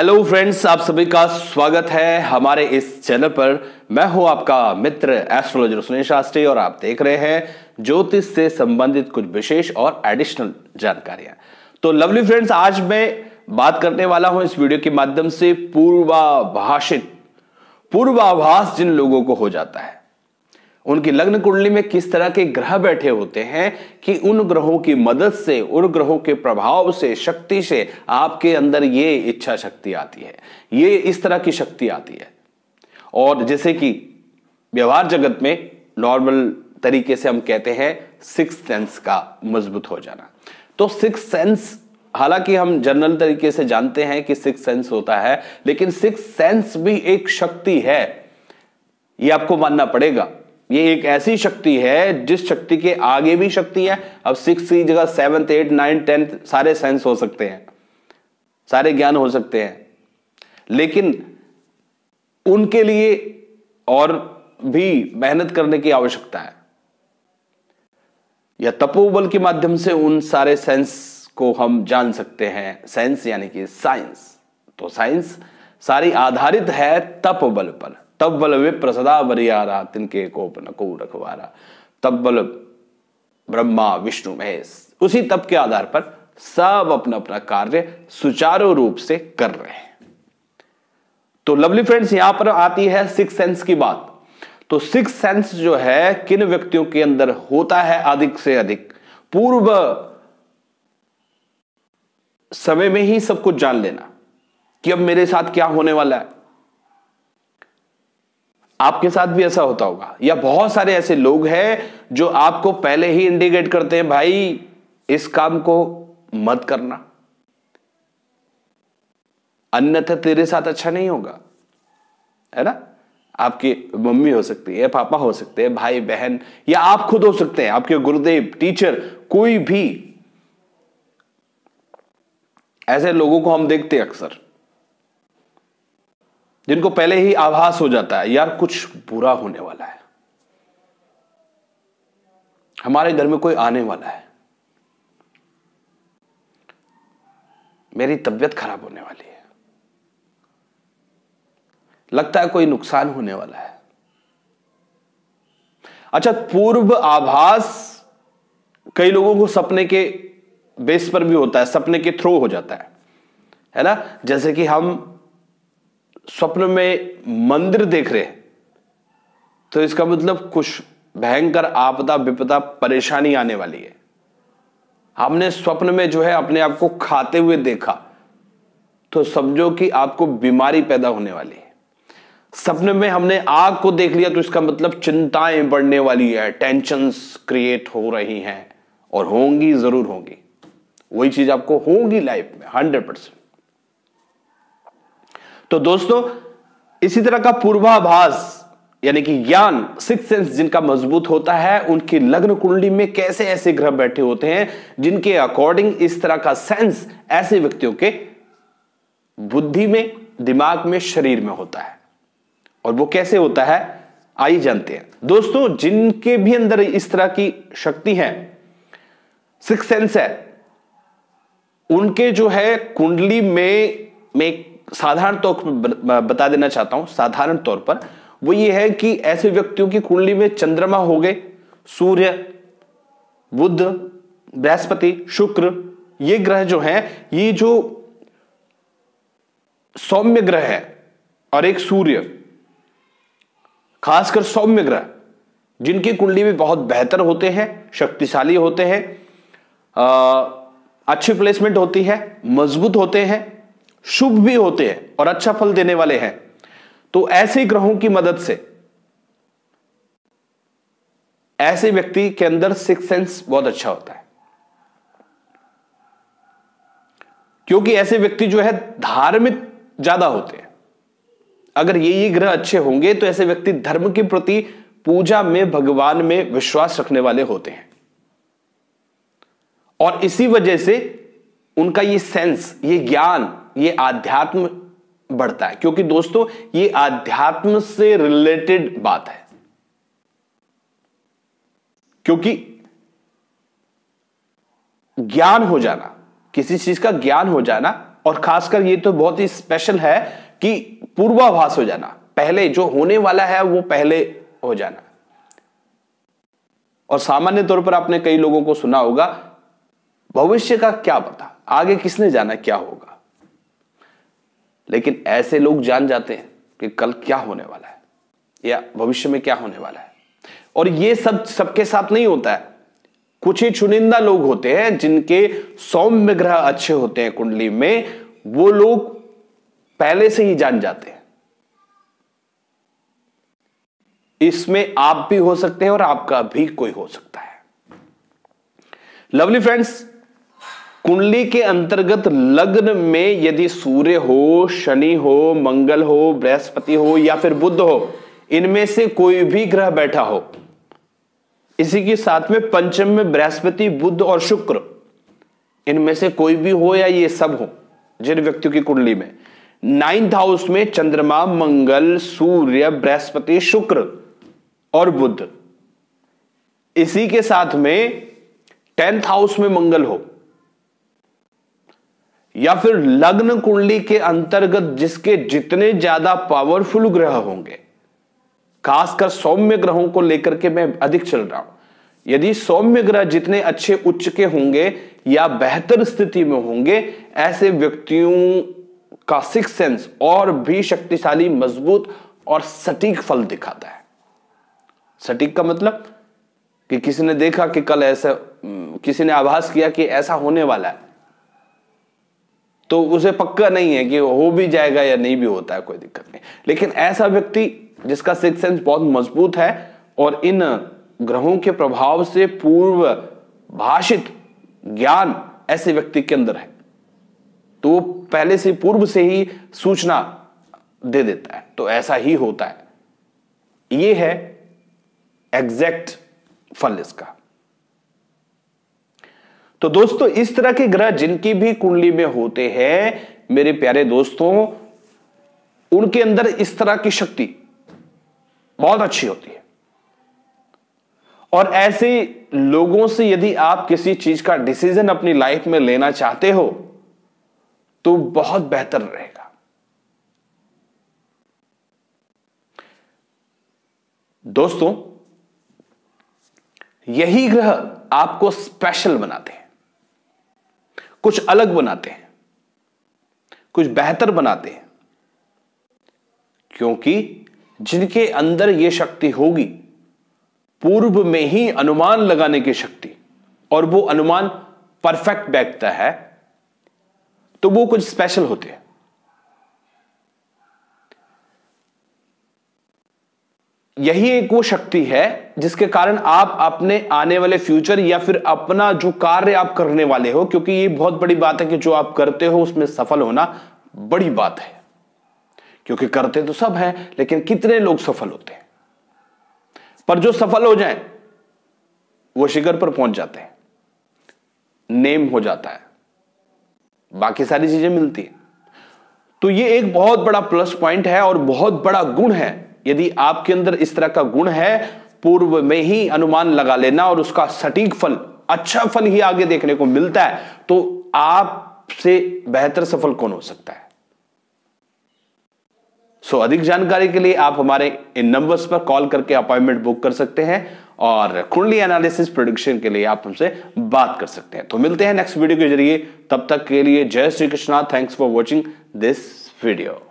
hello friends आप सभी का स्वागत है हमारे इस चैनल पर मैं हूं आपका मित्र एस्ट्रोलॉजर सुनील शास्त्री और आप देख रहे हैं ज्योतिष से संबंधित कुछ विशेष और एडिशनल जानकारियां तो लवली फ्रेंड्स आज मैं बात करने वाला हूं इस वीडियो के माध्यम से पूर्वाभाषित पूर्वाभास जिन लोगों को हो जाता है उनकी लग्न कुंडली में किस तरह के ग्रह बैठे होते हैं कि उन ग्रहों की मदद से उन ग्रहों के प्रभाव से शक्ति से आपके अंदर ये इच्छा शक्ति आती है ये इस तरह की शक्ति आती है और जैसे कि व्यवहार जगत में नॉर्मल तरीके से हम कहते हैं सिक्स सेंस का मजबूत हो जाना तो सिक्स सेंस हालांकि हम जनरल तरीके से जानते हैं कि सिक्स सेंस होता है लेकिन सिक्स सेंस भी एक शक्ति है ये आपको मानना पड़ेगा ये एक ऐसी शक्ति है जिस शक्ति के आगे भी शक्ति है अब सिक्स की जगह सेवंथ एट नाइन टेंथ सारे सेंस हो सकते हैं सारे ज्ञान हो सकते हैं लेकिन उनके लिए और भी मेहनत करने की आवश्यकता है या तपोबल के माध्यम से उन सारे सेंस को हम जान सकते हैं सेंस यानी कि साइंस तो साइंस सारी आधारित है तपोबल पर तब्बल विप्र सदा बरियारा तिनके कोप नकू रखवारा तब्बल ब्रह्मा विष्णु महेश उसी तप के आधार पर सब अपना अपना कार्य सुचारू रूप से कर रहे हैं तो लवली फ्रेंड्स यहां पर आती है सिक्स सेंस की बात तो सिक्स सेंस जो है किन व्यक्तियों के अंदर होता है अधिक से अधिक पूर्व समय में ही सब कुछ जान लेना कि अब मेरे साथ क्या होने वाला है आपके साथ भी ऐसा होता होगा या बहुत सारे ऐसे लोग हैं जो आपको पहले ही इंडिकेट करते हैं भाई इस काम को मत करना अन्यथा तेरे साथ अच्छा नहीं होगा है ना आपकी मम्मी हो सकती है पापा हो सकते हैं भाई बहन या आप खुद हो सकते हैं आपके गुरुदेव टीचर कोई भी ऐसे लोगों को हम देखते हैं अक्सर जिनको पहले ही आभास हो जाता है यार कुछ बुरा होने वाला है हमारे घर में कोई आने वाला है मेरी तबीयत खराब होने वाली है लगता है कोई नुकसान होने वाला है अच्छा पूर्व आभास कई लोगों को सपने के बेस पर भी होता है सपने के थ्रू हो जाता है है ना जैसे कि हम स्वप्न में मंदिर देख रहे तो इसका मतलब कुछ भयंकर आपदा विपदा परेशानी आने वाली है हमने स्वप्न में जो है अपने आप को खाते हुए देखा तो समझो कि आपको बीमारी पैदा होने वाली है सपने में हमने आग को देख लिया तो इसका मतलब चिंताएं बढ़ने वाली है टेंशन क्रिएट हो रही हैं और होंगी जरूर होंगी वही चीज आपको होगी लाइफ में हंड्रेड परसेंट तो दोस्तों इसी तरह का पूर्वाभास यानी कि ज्ञान सिक्स सेंस जिनका मजबूत होता है उनकी लग्न कुंडली में कैसे ऐसे ग्रह बैठे होते हैं जिनके अकॉर्डिंग इस तरह का सेंस ऐसे व्यक्तियों के बुद्धि में दिमाग में शरीर में होता है और वो कैसे होता है आइए जानते हैं दोस्तों जिनके भी अंदर इस तरह की शक्ति है सिक्स सेंस है उनके जो है कुंडली में में साधारण तौर पर बता देना चाहता हूं साधारण तौर पर वो ये है कि ऐसे व्यक्तियों की कुंडली में चंद्रमा हो गए सूर्य बुद्ध बृहस्पति शुक्र ये ग्रह जो हैं ये जो सौम्य ग्रह है और एक सूर्य खासकर सौम्य ग्रह जिनकी कुंडली में बहुत बेहतर होते हैं शक्तिशाली होते हैं अच्छी प्लेसमेंट होती है मजबूत होते हैं शुभ भी होते हैं और अच्छा फल देने वाले हैं तो ऐसे ग्रहों की मदद से ऐसे व्यक्ति के अंदर सिक्स सेंस बहुत अच्छा होता है क्योंकि ऐसे व्यक्ति जो है धार्मिक ज्यादा होते हैं अगर ये ये ग्रह अच्छे होंगे तो ऐसे व्यक्ति धर्म के प्रति पूजा में भगवान में विश्वास रखने वाले होते हैं और इसी वजह से उनका ये सेंस ये ज्ञान ये आध्यात्म बढ़ता है क्योंकि दोस्तों ये आध्यात्म से रिलेटेड बात है क्योंकि ज्ञान हो जाना किसी चीज का ज्ञान हो जाना और खासकर ये तो बहुत ही स्पेशल है कि पूर्वाभास हो जाना पहले जो होने वाला है वो पहले हो जाना और सामान्य तौर पर आपने कई लोगों को सुना होगा भविष्य का क्या पता आगे किसने जाना क्या होगा लेकिन ऐसे लोग जान जाते हैं कि कल क्या होने वाला है या भविष्य में क्या होने वाला है और ये सब सबके साथ नहीं होता है कुछ ही चुनिंदा लोग होते हैं जिनके सौम्य ग्रह अच्छे होते हैं कुंडली में वो लोग पहले से ही जान जाते हैं इसमें आप भी हो सकते हैं और आपका भी कोई हो सकता है लवली फ्रेंड्स कुंडली के अंतर्गत लग्न में यदि सूर्य हो शनि हो मंगल हो बृहस्पति हो या फिर बुद्ध हो इनमें से कोई भी ग्रह बैठा हो इसी के साथ में पंचम में बृहस्पति बुद्ध और शुक्र इनमें से कोई भी हो या ये सब हो जिन व्यक्तियों की कुंडली में नाइन्थ हाउस में चंद्रमा मंगल सूर्य बृहस्पति शुक्र और बुद्ध इसी के साथ में टेंथ हाउस में मंगल हो या फिर लग्न कुंडली के अंतर्गत जिसके जितने ज्यादा पावरफुल ग्रह होंगे खासकर सौम्य ग्रहों को लेकर के मैं अधिक चल रहा हूं यदि सौम्य ग्रह जितने अच्छे उच्च के होंगे या बेहतर स्थिति में होंगे ऐसे व्यक्तियों का सिक्स सेंस और भी शक्तिशाली मजबूत और सटीक फल दिखाता है सटीक का मतलब कि किसी ने देखा कि कल ऐसा किसी ने आभास किया कि ऐसा होने वाला है तो उसे पक्का नहीं है कि हो भी जाएगा या नहीं भी होता है कोई दिक्कत नहीं लेकिन ऐसा व्यक्ति जिसका सिक्स सेंस बहुत मजबूत है और इन ग्रहों के प्रभाव से पूर्व भाषित ज्ञान ऐसे व्यक्ति के अंदर है तो वो पहले से पूर्व से ही सूचना दे देता है तो ऐसा ही होता है ये है एग्जैक्ट फल इसका तो दोस्तों इस तरह के ग्रह जिनकी भी कुंडली में होते हैं मेरे प्यारे दोस्तों उनके अंदर इस तरह की शक्ति बहुत अच्छी होती है और ऐसे लोगों से यदि आप किसी चीज का डिसीजन अपनी लाइफ में लेना चाहते हो तो बहुत बेहतर रहेगा दोस्तों यही ग्रह आपको स्पेशल बनाते हैं कुछ अलग बनाते हैं कुछ बेहतर बनाते हैं क्योंकि जिनके अंदर यह शक्ति होगी पूर्व में ही अनुमान लगाने की शक्ति और वो अनुमान परफेक्ट बैठता है तो वो कुछ स्पेशल होते हैं यही एक वो शक्ति है जिसके कारण आप अपने आने वाले फ्यूचर या फिर अपना जो कार्य आप करने वाले हो क्योंकि ये बहुत बड़ी बात है कि जो आप करते हो उसमें सफल होना बड़ी बात है क्योंकि करते तो सब हैं लेकिन कितने लोग सफल होते हैं पर जो सफल हो जाए वो शिखर पर पहुंच जाते हैं नेम हो जाता है बाकी सारी चीजें मिलती है तो ये एक बहुत बड़ा प्लस पॉइंट है और बहुत बड़ा गुण है यदि आपके अंदर इस तरह का गुण है पूर्व में ही अनुमान लगा लेना और उसका सटीक फल अच्छा फल ही आगे देखने को मिलता है तो आपसे बेहतर सफल कौन हो सकता है सो so, अधिक जानकारी के लिए आप हमारे इन नंबर्स पर कॉल करके अपॉइंटमेंट बुक कर सकते हैं और कुंडली एनालिसिस प्रोडिक्शन के लिए आप हमसे बात कर सकते हैं तो मिलते हैं नेक्स्ट वीडियो के जरिए तब तक के लिए जय Shri Krishna thanks for watching this video